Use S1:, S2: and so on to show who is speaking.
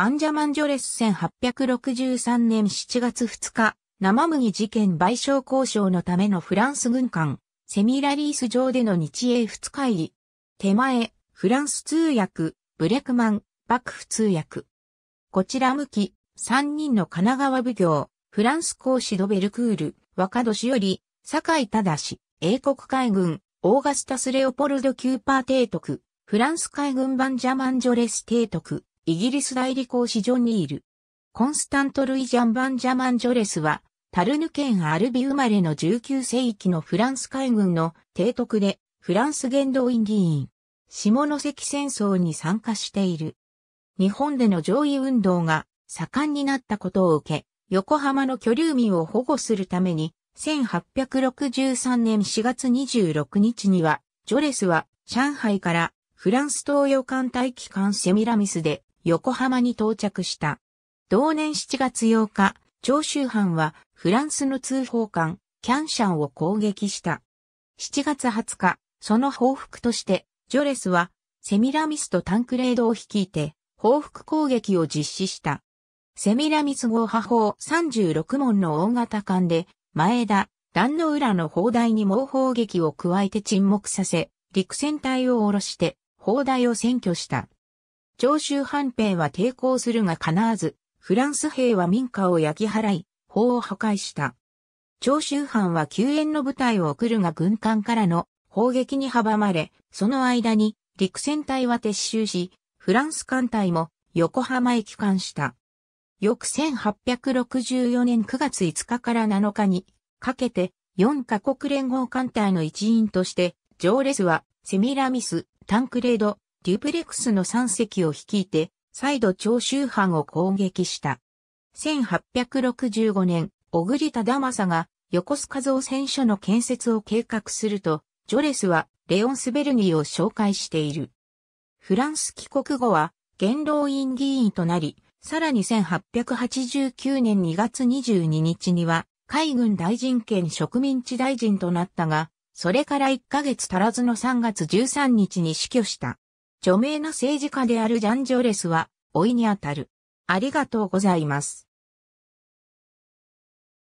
S1: バンジャマン・ジョレス1863年7月2日、生麦事件賠償交渉のためのフランス軍艦、セミラリース上での日英二日入り。手前、フランス通訳、ブレクマン、幕府通訳。こちら向き、三人の神奈川奉行、フランス公使ドベルクール、若年より、坂井忠、英国海軍、オーガスタス・レオポルド・キューパー提督、フランス海軍バンジャマン・ジョレス提督。イギリス代理公使ジョン・ニール。コンスタント・ルイジャン・バンジャマン・ジョレスは、タルヌ県アルビ生まれの19世紀のフランス海軍の提督で、フランス元動員議員、下関戦争に参加している。日本での上位運動が盛んになったことを受け、横浜の居留民を保護するために、1863年4月26日には、ジョレスは上海からフランス東洋艦隊機関セミラミスで横浜に到着した。同年7月8日、長州藩はフランスの通報官、キャンシャンを攻撃した。7月20日、その報復として、ジョレスはセミラミスとタンクレードを率いて報復攻撃を実施した。セミラミス号破砲36門の大型艦で、前田、壇の裏の砲台に猛砲撃を加えて沈黙させ、陸戦隊を下ろして砲台を占拠した。長州藩兵は抵抗するが叶わず、フランス兵は民家を焼き払い、法を破壊した。長州藩は救援の部隊を送るが軍艦からの砲撃に阻まれ、その間に陸戦隊は撤収し、フランス艦隊も横浜へ帰還した。翌1864年9月5日から7日にかけて4カ国連合艦隊の一員として、ジョーレスはセミラミス、タンクレード、デュプレクスの3隻を率いて、再度長州藩を攻撃した。1865年、小栗忠政が横須賀造船所の建設を計画すると、ジョレスはレオンスベルギーを紹介している。フランス帰国後は元老院議員となり、さらに1889年2月22日には海軍大臣兼植民地大臣となったが、それから1ヶ月足らずの3月13日に死去した。著名な政治家であるジャン・ジョレスは、老いにあたる。ありがとうございます。